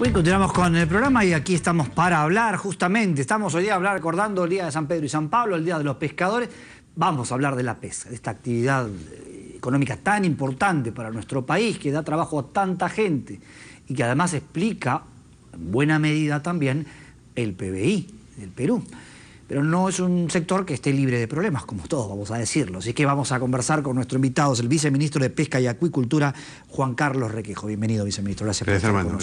Bueno, continuamos con el programa y aquí estamos para hablar, justamente, estamos hoy día hablar, recordando el Día de San Pedro y San Pablo, el Día de los Pescadores. Vamos a hablar de la pesca, de esta actividad eh, económica tan importante para nuestro país, que da trabajo a tanta gente y que además explica, en buena medida también, el PBI del Perú pero no es un sector que esté libre de problemas, como todos, vamos a decirlo. Así que vamos a conversar con nuestro invitado, el viceministro de Pesca y Acuicultura, Juan Carlos Requejo. Bienvenido, viceministro. Gracias, por estar hermano,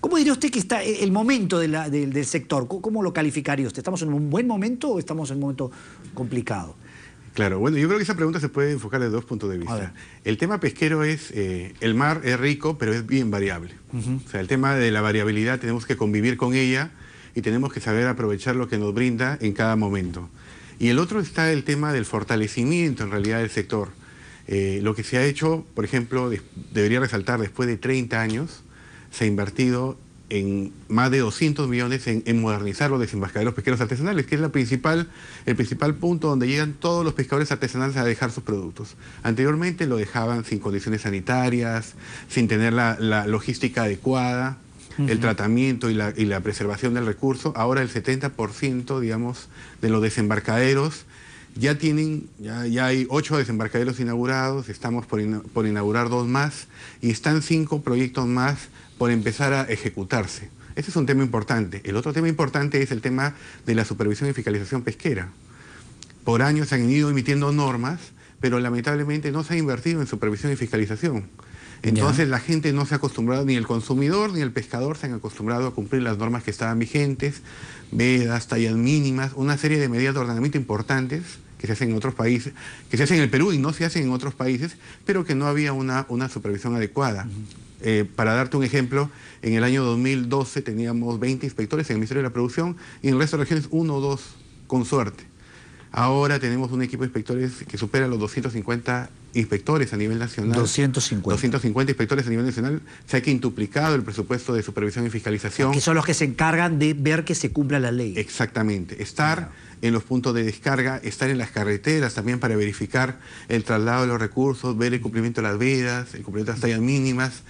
¿Cómo diría usted que está e-, el momento del sector? ¿Cómo lo calificaría usted? ¿Estamos en un buen momento o estamos en un momento complicado? Claro, bueno, yo creo que esa pregunta se puede enfocar de dos puntos de vista. El tema pesquero es, eh, el mar es rico, pero es bien variable. O sea, el tema de la variabilidad tenemos que convivir con ella y tenemos que saber aprovechar lo que nos brinda en cada momento. Y el otro está el tema del fortalecimiento en realidad del sector. Eh, lo que se ha hecho, por ejemplo, debería resaltar, después de 30 años, se ha invertido en más de 200 millones en, modernizar los desembarcaderos pesqueros artesanales, que es principal, el principal punto donde llegan todos los pescadores artesanales a dejar sus productos. Anteriormente lo dejaban sin condiciones sanitarias, sin tener la, la logística adecuada el tratamiento y la, preservación del recurso, ahora el 70% digamos, de los desembarcaderos ya tienen, ya, hay ocho desembarcaderos inaugurados, estamos por, por, inaugurar dos más y están cinco proyectos más por empezar a ejecutarse. Ese es un tema importante. El otro tema importante es el tema de la supervisión y fiscalización pesquera. Por años se han ido emitiendo normas pero lamentablemente no se ha invertido en supervisión y fiscalización. Entonces la gente no se ha acostumbrado, ni el consumidor ni el pescador se han acostumbrado a cumplir las normas que estaban vigentes, vedas, tallas mínimas, una serie de medidas de ordenamiento importantes que se hacen en otros países, que se hacen en el Perú y no se hacen en otros países, pero que no había una, supervisión adecuada. Eh, para darte un ejemplo, en el año 2012 teníamos 20 inspectores en el Ministerio de la Producción y en el resto de regiones uno o dos, con suerte. Ahora tenemos un equipo de inspectores que supera los 250 inspectores a nivel nacional. 250. 250 inspectores a nivel nacional. Se ha quintuplicado el presupuesto de supervisión y fiscalización. Que son los que se encargan de ver que se cumpla la ley. Exactamente. Estar en los puntos de descarga, estar en las carreteras también para verificar el traslado de los recursos, ver el cumplimiento de las vedas, el cumplimiento de las tallas mínimas,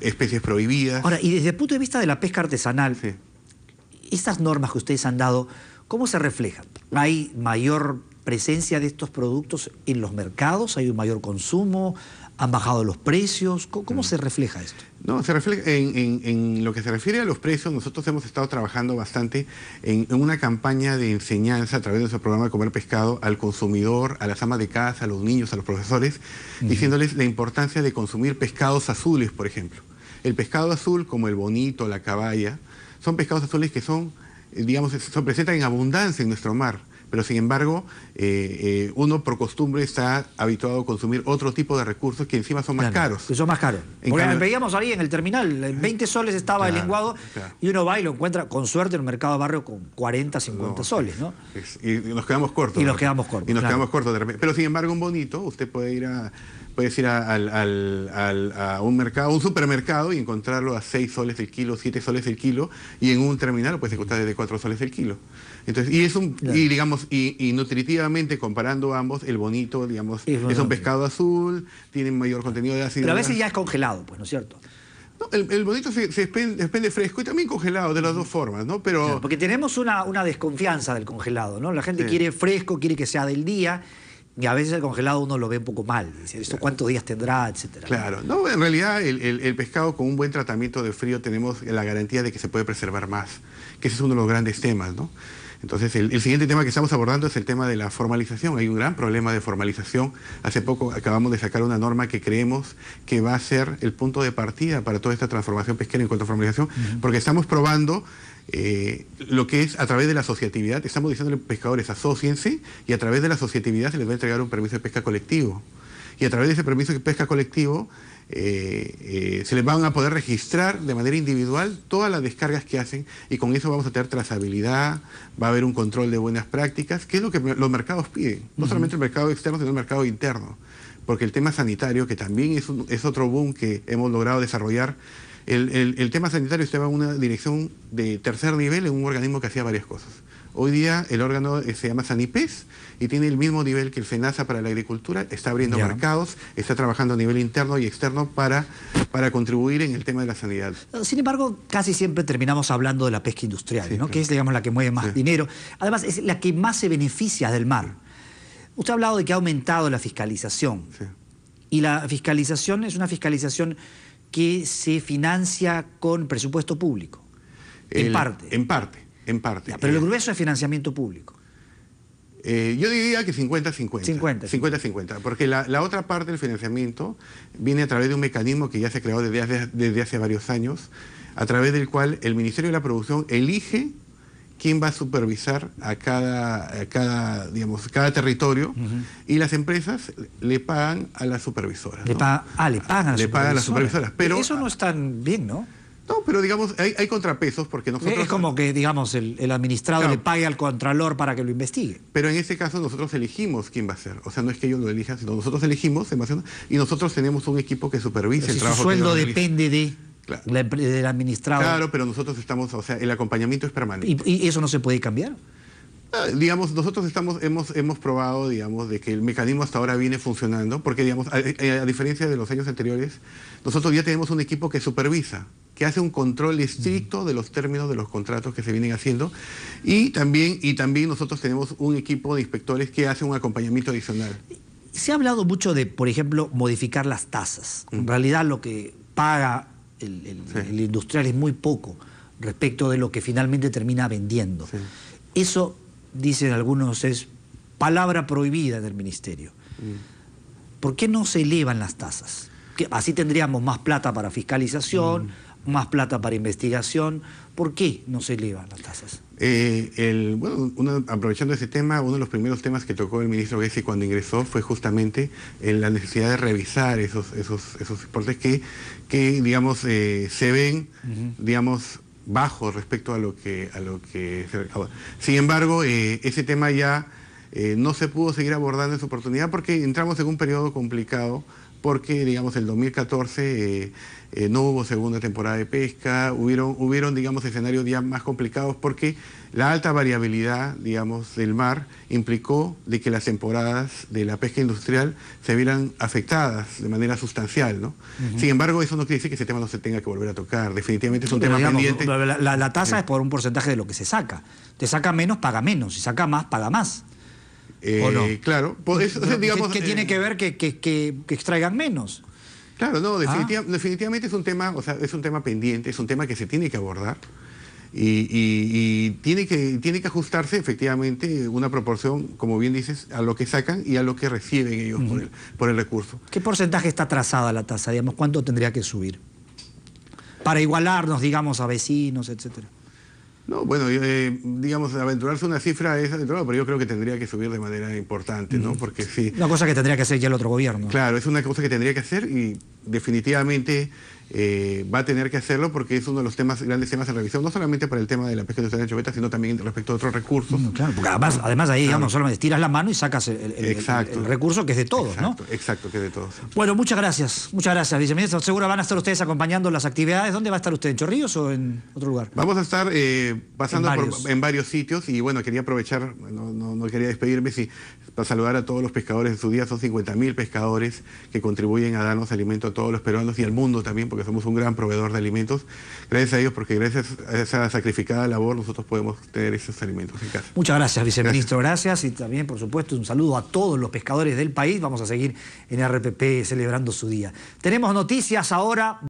especies prohibidas. Ahora, y desde el punto de vista de la pesca artesanal, estas normas que ustedes han dado, ¿Cómo se refleja? Hay mayor presencia de estos productos en los mercados, hay un mayor consumo, han bajado los precios, ¿cómo, mm. se refleja esto? No, se refleja en, lo que se refiere a los precios, nosotros hemos estado trabajando bastante en, una campaña de enseñanza a través de nuestro programa de Comer Pescado al consumidor, a las amas de casa, a los niños, a los profesores, diciéndoles la importancia de consumir pescados azules, por ejemplo. El pescado azul, como el bonito, la caballa, son pescados azules que son eh, digamos, se presenta en abundancia en nuestro mar pero sin embargo eh, eh, uno por costumbre está habituado a consumir otro tipo de recursos que encima son más caros. Que son más caros. En Porque veíamos ahí en el terminal, en 20 soles estaba el lenguado y uno va y lo encuentra con suerte en un mercado barrio con 40, 50 soles, ¿no? y nos quedamos cortos. Y nos quedamos cortos. Y nos quedamos cortos de repente. Pero sin embargo un bonito, usted puede ir a puedes ir a, a, un supermercado y encontrarlo a 6 soles el kilo, 7 soles el kilo, y en un terminal lo puedes encontrar desde 4 soles el kilo. Entonces, y es un, y digamos, y, nutritivamente comparando ambos, el bonito, digamos, es, un pescado azul, tiene mayor contenido de ácido. Pero a veces ya es congelado, pues, ¿no es cierto? el, bonito se, se fresco y también congelado, de las dos formas, ¿no? Pero... porque tenemos una, desconfianza del congelado, ¿no? La gente quiere fresco, quiere que sea del día, y a veces el congelado uno lo ve un poco mal. Dice, ¿esto cuántos días tendrá? Etcétera. Claro. No, en realidad el, el, pescado con un buen tratamiento de frío tenemos la garantía de que se puede preservar más, que ese es uno de los grandes temas, ¿no? Entonces, el, siguiente tema que estamos abordando es el tema de la formalización. Hay un gran problema de formalización. Hace poco acabamos de sacar una norma que creemos que va a ser el punto de partida para toda esta transformación pesquera en cuanto a formalización, porque estamos probando eh, lo que es a través de la asociatividad. Estamos diciendo a los pescadores, asociense y a través de la asociatividad se les va a entregar un permiso de pesca colectivo. Y a través de ese permiso de pesca colectivo eh, eh, se les van a poder registrar de manera individual todas las descargas que hacen y con eso vamos a tener trazabilidad, va a haber un control de buenas prácticas, que es lo que los mercados piden, no solamente el mercado externo, sino el mercado interno, porque el tema sanitario, que también es, otro boom que hemos logrado desarrollar, el, tema sanitario va en una dirección de tercer nivel en un organismo que hacía varias cosas. Hoy día el órgano eh, se llama Sanipes y tiene el mismo nivel que el FENASA para la agricultura, está abriendo mercados, está trabajando a nivel interno y externo para, para contribuir en el tema de la sanidad. Ah, sin embargo, casi siempre terminamos hablando de la pesca industrial, que es digamos, la que mueve más dinero. Además, es la que más se beneficia del mar. Usted ha hablado de que ha aumentado la fiscalización. Y la fiscalización es una fiscalización que se financia con presupuesto público. en parte. En parte en parte. pero el eh, grueso es financiamiento público. Eh, yo diría que 50-50. 50-50. Porque la, otra parte del financiamiento viene a través de un mecanismo que ya se ha creado desde hace, varios años, a través del cual el Ministerio de la Producción elige quién va a supervisar a cada, cada, digamos, cada territorio y las empresas le pagan a las supervisoras. Le ah, le pagan a las supervisoras. Pagan a las supervisoras pero, Eso no es tan bien, ¿no? No, pero digamos, hay, contrapesos porque nosotros... Es como que, digamos, el, administrado le pague al contralor para que lo investigue. Pero en este caso nosotros elegimos quién va a ser. O sea, no es que ellos lo elijan, sino nosotros elegimos y nosotros tenemos un equipo que supervisa el trabajo. Su sueldo depende de... del administrado. Claro, pero nosotros estamos, o sea, el acompañamiento es permanente. y eso no se puede cambiar? Ah, digamos, nosotros estamos, hemos, hemos probado, digamos, de que el mecanismo hasta ahora viene funcionando, porque, digamos, eh, a, diferencia de los años anteriores, nosotros ya tenemos un equipo que supervisa, que hace un control estricto de los términos de los contratos que se vienen haciendo, y también, y también nosotros tenemos un equipo de inspectores que hace un acompañamiento adicional. Se ha hablado mucho de, por ejemplo, modificar las tasas. En realidad lo que paga el, industrial es muy poco respecto de lo que finalmente termina vendiendo. Eso dicen algunos, es palabra prohibida en el ministerio. Mm. ¿Por qué no se elevan las tasas? así tendríamos más plata para fiscalización, mm. más plata para investigación. ¿Por qué no se elevan las tasas? Eh, bueno, aprovechando ese tema, uno de los primeros temas que tocó el ministro Gessi cuando ingresó fue justamente en la necesidad de revisar esos, esos, esos que, que digamos, eh, se ven, digamos, bajo respecto a lo que, a lo que se recauda. Sin embargo, eh, ese tema ya eh, no se pudo seguir abordando en su oportunidad porque entramos en un periodo complicado porque digamos el 2014 eh, no hubo segunda temporada de pesca, hubieron, hubieron digamos escenarios ya más complicados porque la alta variabilidad digamos del mar implicó de que las temporadas de la pesca industrial se vieran afectadas de manera sustancial. ¿no? Sin embargo, eso no quiere decir que ese tema no se tenga que volver a tocar, definitivamente es un tema pendiente. La, la, tasa es por un porcentaje de lo que se saca, te saca menos, paga menos, si saca más, paga más no? Eh, claro. digamos, ¿Qué, tiene eh, que ver que, que, extraigan menos? Claro, no, ah. definitivamente es un tema, o sea, es un tema pendiente, es un tema que se tiene que abordar. Y, tiene, que, tiene que ajustarse efectivamente una proporción, como bien dices, a lo que sacan y a lo que reciben ellos por, el, por, el, recurso. ¿Qué porcentaje está trazada la tasa? Digamos, ¿cuánto tendría que subir? Para igualarnos, digamos, a vecinos, etcétera. No, bueno, eh, digamos, aventurarse una cifra es aventurado, pero yo creo que tendría que subir de manera importante, ¿no? Porque una cosa que tendría que hacer ya el otro gobierno. Claro, es una cosa que tendría que hacer y definitivamente eh, va a tener que hacerlo porque es uno de los temas, grandes temas de revisión, no solamente para el tema de la pesca de de choveta, sino también respecto a otros recursos. Mm, además, además ahí, digamos, solamente tiras la mano y sacas el, recurso que es de todos, exacto, ¿no? Exacto, que es de todos. Bueno, muchas gracias, muchas gracias, viceministro. Seguro van a estar ustedes acompañando las actividades. ¿Dónde va a estar usted? ¿En Chorrillos o en otro lugar? Vamos a estar eh, pasando en varios. sitios y bueno, quería aprovechar, no quería despedirme, si, para saludar a todos los pescadores de su día. Son 50.000 pescadores que contribuyen a darnos alimento a todos los peruanos y al mundo también, porque somos un gran proveedor de alimentos. Gracias a ellos, porque gracias a esa sacrificada labor nosotros podemos tener esos alimentos en casa. Muchas gracias, viceministro. Gracias, gracias. y también, por supuesto, un saludo a todos los pescadores del país. Vamos a seguir en RPP celebrando su día. Tenemos noticias ahora.